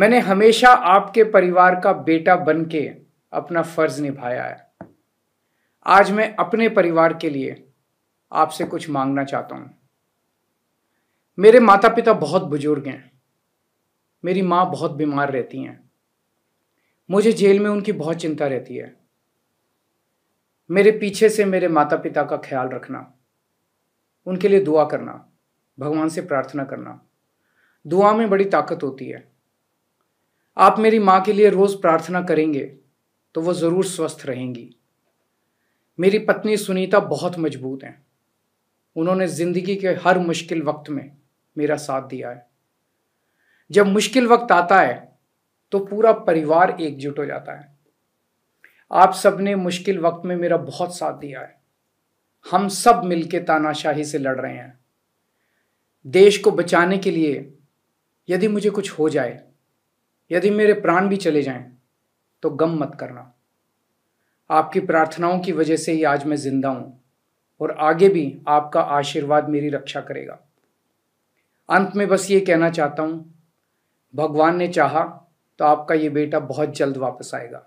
मैंने हमेशा आपके परिवार का बेटा बन के अपना फर्ज निभाया है आज मैं अपने परिवार के लिए आपसे कुछ मांगना चाहता हूं मेरे माता पिता बहुत बुजुर्ग हैं मेरी माँ बहुत बीमार रहती हैं मुझे जेल में उनकी बहुत चिंता रहती है मेरे पीछे से मेरे माता पिता का ख्याल रखना उनके लिए दुआ करना भगवान से प्रार्थना करना दुआ में बड़ी ताकत होती है आप मेरी माँ के लिए रोज़ प्रार्थना करेंगे तो वो ज़रूर स्वस्थ रहेंगी मेरी पत्नी सुनीता बहुत मजबूत हैं उन्होंने ज़िंदगी के हर मुश्किल वक्त में मेरा साथ दिया है जब मुश्किल वक्त आता है तो पूरा परिवार एकजुट हो जाता है आप सब ने मुश्किल वक्त में मेरा बहुत साथ दिया है हम सब मिलके तानाशाही से लड़ रहे हैं देश को बचाने के लिए यदि मुझे कुछ हो जाए यदि मेरे प्राण भी चले जाएं तो गम मत करना आपकी प्रार्थनाओं की वजह से ही आज मैं जिंदा हूं और आगे भी आपका आशीर्वाद मेरी रक्षा करेगा अंत में बस ये कहना चाहता हूं भगवान ने चाहा तो आपका ये बेटा बहुत जल्द वापस आएगा